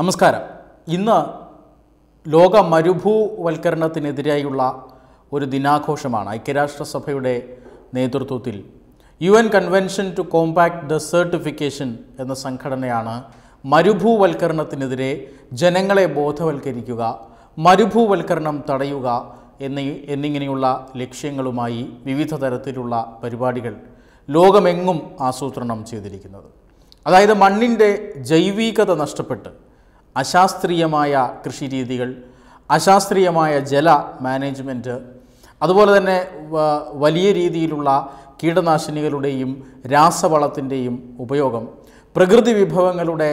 നമസ്കാരം ഇന്ന് ലോക മരുഭൂവൽക്കരണത്തിനെതിരായുള്ള ഒരു ദിനാഘോഷമാണ് ഐക്യരാഷ്ട്രസഭയുടെ നേതൃത്വത്തിൽ U N convention to combat desertification എന്ന സംഘടനയാണ് മരുഭൂവൽക്കരണത്തിനെതിരെ ജനങ്ങളെ ബോധവൽക്കരിക്കുക മരുഭൂവൽക്കരണം തടയുക എന്നീ എന്നിങ്ങനെയുള്ള ലക്ഷ്യങ്ങളുമായി വിവിധ തരത്തിലുള്ള പരിപാടികൾ ലോകമെങ്ങും ആസൂത്രണം ചെയ്തിരിക്കുന്നത് അതായത് മണ്ണിൻ്റെ ജൈവികത നഷ്ടപ്പെട്ട് അശാസ്ത്രീയമായ കൃഷിരീതികൾ അശാസ്ത്രീയമായ ജല മാനേജ്മെൻറ്റ് അതുപോലെ തന്നെ വലിയ രീതിയിലുള്ള കീടനാശിനികളുടെയും രാസവളത്തിൻ്റെയും ഉപയോഗം പ്രകൃതി വിഭവങ്ങളുടെ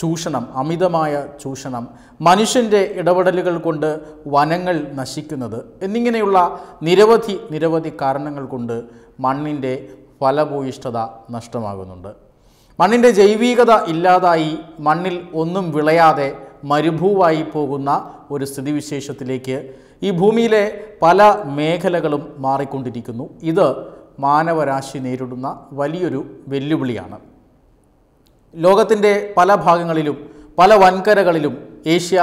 ചൂഷണം അമിതമായ ചൂഷണം മനുഷ്യൻ്റെ ഇടപെടലുകൾ കൊണ്ട് വനങ്ങൾ നശിക്കുന്നത് എന്നിങ്ങനെയുള്ള നിരവധി നിരവധി കാരണങ്ങൾ കൊണ്ട് മണ്ണിൻ്റെ ഫലഭൂയിഷ്ഠത നഷ്ടമാകുന്നുണ്ട് മണ്ണിൻ്റെ ജൈവികത ഇല്ലാതായി മണ്ണിൽ ഒന്നും വിളയാതെ മരുഭൂവായി പോകുന്ന ഒരു സ്ഥിതിവിശേഷത്തിലേക്ക് ഈ ഭൂമിയിലെ പല മേഖലകളും മാറിക്കൊണ്ടിരിക്കുന്നു ഇത് മാനവരാശി നേരിടുന്ന വലിയൊരു വെല്ലുവിളിയാണ് ലോകത്തിൻ്റെ പല ഭാഗങ്ങളിലും പല വൻകരകളിലും ഏഷ്യ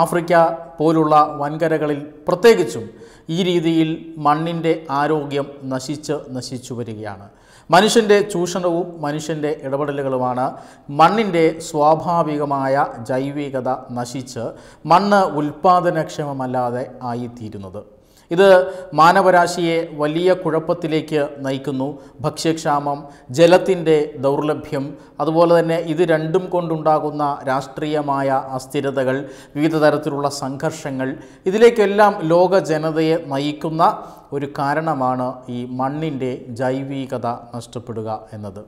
ആഫ്രിക്ക പോലുള്ള വൻകരകളിൽ പ്രത്യേകിച്ചും ഈ രീതിയിൽ മണ്ണിൻ്റെ ആരോഗ്യം നശിച്ച് നശിച്ചു വരികയാണ് മനുഷ്യൻ്റെ ചൂഷണവും മനുഷ്യൻ്റെ ഇടപെടലുകളുമാണ് മണ്ണിൻ്റെ സ്വാഭാവികമായ ജൈവികത നശിച്ച് മണ്ണ് ഉൽപ്പാദനക്ഷമമല്ലാതെ ആയിത്തീരുന്നത് ഇത് മാനവരാശിയെ വലിയ കുഴപ്പത്തിലേക്ക് നയിക്കുന്നു ഭക്ഷ്യക്ഷാമം ജലത്തിൻ്റെ ദൗർലഭ്യം അതുപോലെ തന്നെ ഇത് രണ്ടും കൊണ്ടുണ്ടാകുന്ന രാഷ്ട്രീയമായ അസ്ഥിരതകൾ വിവിധ തരത്തിലുള്ള സംഘർഷങ്ങൾ ഇതിലേക്കെല്ലാം ലോക ജനതയെ നയിക്കുന്ന ഒരു കാരണമാണ് ഈ മണ്ണിൻ്റെ ജൈവികത നഷ്ടപ്പെടുക എന്നത്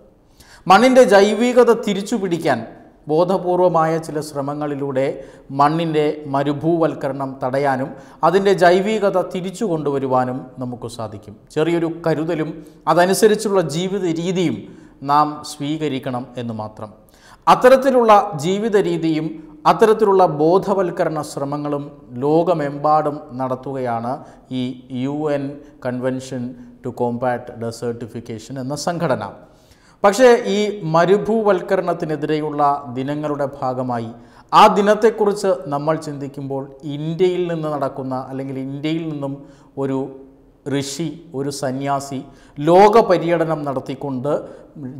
മണ്ണിൻ്റെ ജൈവികത തിരിച്ചു പിടിക്കാൻ ബോധപൂർവമായ ചില ശ്രമങ്ങളിലൂടെ മണ്ണിൻ്റെ മരുഭൂവൽക്കരണം തടയാനും അതിൻ്റെ ജൈവികത തിരിച്ചു കൊണ്ടുവരുവാനും നമുക്ക് സാധിക്കും ചെറിയൊരു കരുതലും അതനുസരിച്ചുള്ള ജീവിത രീതിയും നാം സ്വീകരിക്കണം എന്ന് മാത്രം അത്തരത്തിലുള്ള ജീവിത രീതിയും അത്തരത്തിലുള്ള ബോധവൽക്കരണ ശ്രമങ്ങളും ലോകമെമ്പാടും നടത്തുകയാണ് ഈ U N convention to combat desertification എന്ന സംഘടന പക്ഷേ ഈ മരുഭൂവൽക്കരണത്തിനെതിരെയുള്ള ദിനങ്ങളുടെ ഭാഗമായി ആ ദിനത്തെക്കുറിച്ച് നമ്മൾ ചിന്തിക്കുമ്പോൾ ഇന്ത്യയിൽ നിന്ന് നടക്കുന്ന അല്ലെങ്കിൽ ഇന്ത്യയിൽ നിന്നും ഒരു ഋഷി ഒരു സന്യാസി ലോക പര്യടനം നടത്തിക്കൊണ്ട്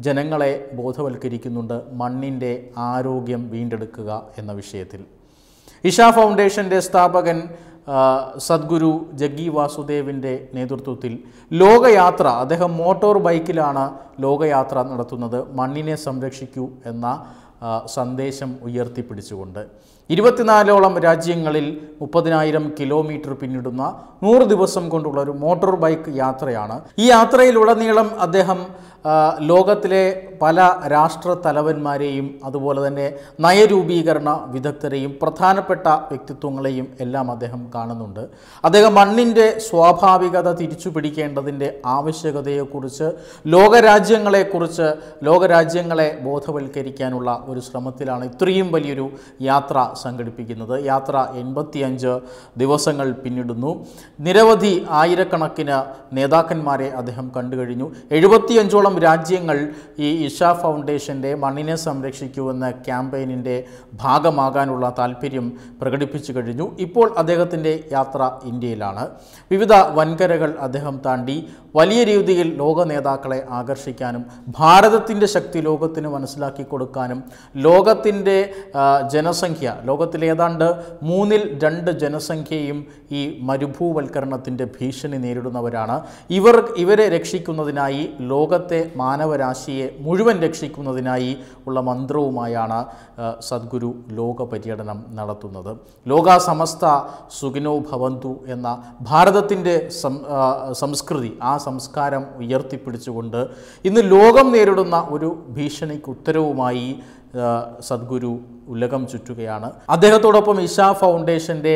ജനങ്ങളെ ബോധവൽക്കരിക്കുന്നുണ്ട് മണ്ണിൻ്റെ ആരോഗ്യം വീണ്ടെടുക്കുക എന്ന വിഷയത്തിൽ ഇഷ ഫൗണ്ടേഷൻ്റെ സ്ഥാപകൻ സദ്ഗുരു ജഗ്ഗി വാസുദേവിൻ്റെ നേതൃത്വത്തിൽ ലോകയാത്ര അദ്ദേഹം മോട്ടോർ ബൈക്കിലാണ് ലോകയാത്ര നടത്തുന്നത് മണ്ണിനെ സംരക്ഷിക്കൂ എന്ന സന്ദേശം ഉയർത്തിപ്പിടിച്ചുകൊണ്ട് ഇരുപത്തിനാലോളം രാജ്യങ്ങളിൽ മുപ്പതിനായിരം കിലോമീറ്റർ പിന്നിടുന്ന നൂറ് ദിവസം കൊണ്ടുള്ള ഒരു മോട്ടോർ ബൈക്ക് യാത്രയാണ് ഈ യാത്രയിലുടനീളം അദ്ദേഹം ലോകത്തിലെ പല രാഷ്ട്ര തലവന്മാരെയും അതുപോലെ തന്നെ നയരൂപീകരണ വിദഗ്ധരെയും പ്രധാനപ്പെട്ട വ്യക്തിത്വങ്ങളെയും എല്ലാം അദ്ദേഹം കാണുന്നുണ്ട് അദ്ദേഹം മണ്ണിൻ്റെ സ്വാഭാവികത തിരിച്ചു പിടിക്കേണ്ടതിൻ്റെ ആവശ്യകതയെക്കുറിച്ച് ലോകരാജ്യങ്ങളെക്കുറിച്ച് ലോകരാജ്യങ്ങളെ ബോധവൽക്കരിക്കാനുള്ള ഒരു ശ്രമത്തിലാണ് ഇത്രയും വലിയൊരു യാത്ര സംഘടിപ്പിക്കുന്നത് യാത്ര എൺപത്തിയഞ്ച് ദിവസങ്ങൾ പിന്നിടുന്നു നിരവധി ആയിരക്കണക്കിന് നേതാക്കന്മാരെ അദ്ദേഹം കണ്ടുകഴിഞ്ഞു എഴുപത്തിയഞ്ചോളം രാജ്യങ്ങൾ ഈ ഇഷ ഫൗണ്ടേഷൻ്റെ മണ്ണിനെ സംരക്ഷിക്കൂ എന്ന ക്യാമ്പയിനിൻ്റെ ഭാഗമാകാനുള്ള താല്പര്യം പ്രകടിപ്പിച്ചു കഴിഞ്ഞു ഇപ്പോൾ അദ്ദേഹത്തിൻ്റെ യാത്ര ഇന്ത്യയിലാണ് വിവിധ വൻകരകൾ അദ്ദേഹം താണ്ടി വലിയ രീതിയിൽ ലോക നേതാക്കളെ ആകർഷിക്കാനും ഭാരതത്തിൻ്റെ ശക്തി ലോകത്തിന് മനസ്സിലാക്കി കൊടുക്കാനും ലോകത്തിൻ്റെ ജനസംഖ്യ ലോകത്തിലെ ഏതാണ്ട് മൂന്നിൽ രണ്ട് ജനസംഖ്യയും ഈ മരുഭൂവൽക്കരണത്തിൻ്റെ ഭീഷണി നേരിടുന്നവരാണ് ഇവർ ഇവരെ രക്ഷിക്കുന്നതിനായി ലോകത്തെ മാനവരാശിയെ മുഴുവൻ രക്ഷിക്കുന്നതിനായി ഉള്ള മന്ത്രവുമായാണ് സദ്ഗുരു ലോക പര്യടനം നടത്തുന്നത് ലോക സമസ്ത സുഖിനോ ഭവന്തു എന്ന ഭാരതത്തിൻ്റെ സംസ്കൃതി ആ സംസ്കാരം ഉയർത്തിപ്പിടിച്ചുകൊണ്ട് ഇന്ന് ലോകം നേരിടുന്ന ഒരു ഭീഷണിക്ക് ഉത്തരവുമായി സദ്ഗുരു ഉലകം ചുറ്റുകയാണ് അദ്ദേഹത്തോടൊപ്പം ഇഷ ഫൗണ്ടേഷൻ്റെ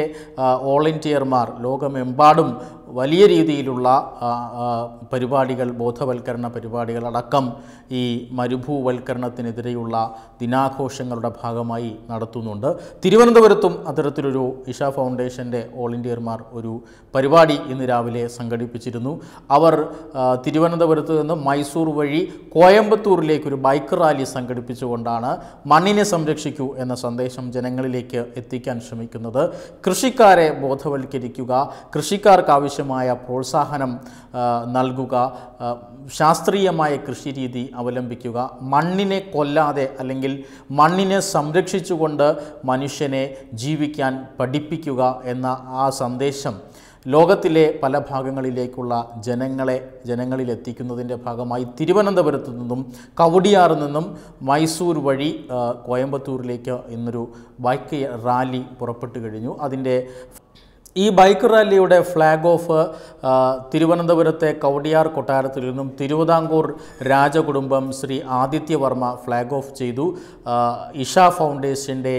വോളണ്ടിയർമാർ ലോകമെമ്പാടും വലിയ രീതിയിലുള്ള പരിപാടികൾ ബോധവൽക്കരണ പരിപാടികൾ അടക്കം ഈ മരുഭൂവൽക്കരണത്തിനെതിരെയുള്ള ദിനാഘോഷങ്ങളുടെ ഭാഗമായി നടത്തുന്നുണ്ട് തിരുവനന്തപുരത്തും അത്തരത്തിലൊരു ഇഷ ഫൗണ്ടേഷൻ്റെ വോളണ്ടിയർമാർ ഒരു പരിപാടി ഇന്ന് രാവിലെ സംഘടിപ്പിച്ചിരുന്നു അവർ തിരുവനന്തപുരത്ത് നിന്ന് മൈസൂർ വഴി കോയമ്പത്തൂരിലേക്ക് ഒരു ബൈക്ക് റാലി സംഘടിപ്പിച്ചുകൊണ്ടാണ് മണ്ണിനെ സംരക്ഷിക്കൂ എന്ന സന്ദേശം ജനങ്ങളിലേക്ക് എത്തിക്കാൻ ശ്രമിക്കുന്നത് കൃഷിക്കാരെ ബോധവൽക്കരിക്കുക കൃഷിക്കാർക്ക് ആവശ്യമായ പ്രോത്സാഹനം നൽകുക ശാസ്ത്രീയമായ കൃഷിരീതി അവലംബിക്കുക മണ്ണിനെ കൊല്ലാതെ അല്ലെങ്കിൽ മണ്ണിനെ സംരക്ഷിച്ചുകൊണ്ട് മനുഷ്യനെ ജീവിക്കാൻ പഠിപ്പിക്കുക എന്ന ആ സന്ദേശം ലോകത്തിലെ പല ഭാഗങ്ങളിലേക്കുള്ള ജനങ്ങളെ ജനങ്ങളിൽ എത്തിക്കുന്നതിൻ്റെ ഭാഗമായി തിരുവനന്തപുരത്തു നിന്നും കവടിയാറിൽ നിന്നും മൈസൂർ വഴി കോയമ്പത്തൂരിലേക്ക് ഇന്നൊരു ബൈക്ക് റാലി പുറപ്പെട്ടു കഴിഞ്ഞു അതിൻ്റെ ഈ ബൈക്ക് റാലിയുടെ ഫ്ലാഗ് ഓഫ് തിരുവനന്തപുരത്തെ കവടിയാർ കൊട്ടാരത്തിൽ നിന്നും തിരുവിതാംകൂർ രാജകുടുംബം ശ്രീ ആദിത്യവർമ്മ ഫ്ലാഗ് ഓഫ് ചെയ്തു ഇഷ ഫൗണ്ടേഷൻ്റെ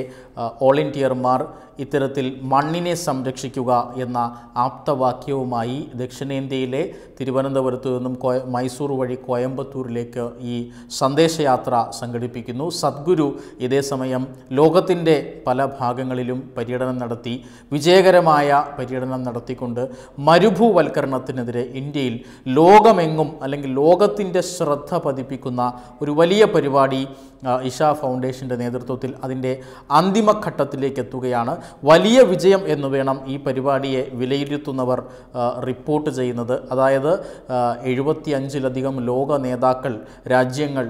വോളണ്ടിയർമാർ ഇത്തരത്തിൽ മണ്ണിനെ സംരക്ഷിക്കുക എന്ന ആപ്തവാക്യവുമായി ദക്ഷിണേന്ത്യയിലെ തിരുവനന്തപുരത്തു നിന്നും കോയ മൈസൂർ വഴി കോയമ്പത്തൂരിലേക്ക് ഈ സന്ദേശയാത്ര സംഘടിപ്പിക്കുന്നു സദ്ഗുരു ഇതേസമയം ലോകത്തിൻ്റെ പല ഭാഗങ്ങളിലും പര്യടനം നടത്തി വിജയകരമായ പര്യടനം നടത്തിക്കൊണ്ട് മരുഭൂവൽക്കരണത്തിനെതിരെ ഇന്ത്യയിൽ ലോകമെങ്ങും അല്ലെങ്കിൽ ലോകത്തിൻ്റെ ശ്രദ്ധ പതിപ്പിക്കുന്ന ഒരു വലിയ പരിപാടി ഇഷ ഫൗണ്ടേഷൻ്റെ നേതൃത്വത്തിൽ അതിൻ്റെ അന്തിമഘട്ടത്തിലേക്ക് എത്തുകയാണ് വലിയ വിജയം എന്ന് വേണം ഈ പരിപാടിയെ വിലയിരുത്തുന്നവർ റിപ്പോർട്ട് ചെയ്യുന്നത് അതായത് എഴുപത്തി അഞ്ചിലധികം ലോക നേതാക്കൾ രാജ്യങ്ങൾ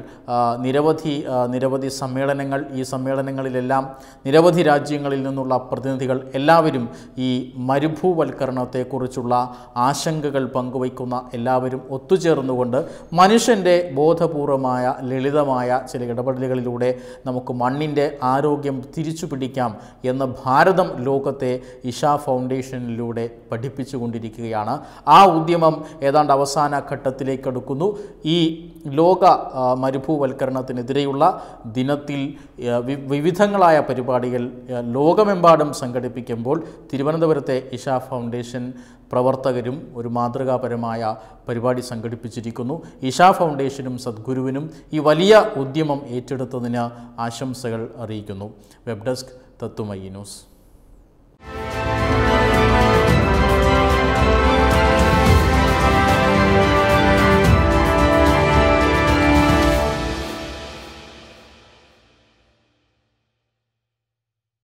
നിരവധി നിരവധി സമ്മേളനങ്ങൾ ഈ സമ്മേളനങ്ങളിലെല്ലാം നിരവധി രാജ്യങ്ങളിൽ നിന്നുള്ള പ്രതിനിധികൾ എല്ലാവരും ഈ മരുഭൂവൽക്കരണത്തെക്കുറിച്ചുള്ള ആശങ്കകൾ പങ്കുവയ്ക്കുന്ന എല്ലാവരും ഒത്തുചേർന്നുകൊണ്ട് മനുഷ്യൻ്റെ ബോധപൂർവമായ ലളിതമായ ചില ഇടപെടൽ ഇടപെടലുകളിലൂടെ നമുക്ക് മണ്ണിൻ്റെ ആരോഗ്യം തിരിച്ചു പിടിക്കാം എന്ന് ഭാരതം ലോകത്തെ ഇഷ ഫൗണ്ടേഷനിലൂടെ പഠിപ്പിച്ചു കൊണ്ടിരിക്കുകയാണ് ആ ഉദ്യമം ഏതാണ്ട് അവസാന ഘട്ടത്തിലേക്ക് അടുക്കുന്നു ഈ ലോക മരുഭൂവൽക്കരണത്തിനെതിരെയുള്ള ദിനത്തിൽ വിവിധങ്ങളായ പരിപാടികൾ ലോകമെമ്പാടും സംഘടിപ്പിക്കുമ്പോൾ തിരുവനന്തപുരത്തെ ഇഷ ഫൗണ്ടേഷൻ പ്രവർത്തകരും ഒരു മാതൃകാപരമായ പരിപാടി സംഘടിപ്പിച്ചിരിക്കുന്നു ഇഷ ഫൗണ്ടേഷനും സദ്ഗുരുവിനും ഈ വലിയ ഉദ്യമം ഏറ്റെടുത്തതിന് ആശംസകൾ അറിയിക്കുന്നു വെബ് ഡെസ്ക് തത്തുമയി ന്യൂസ്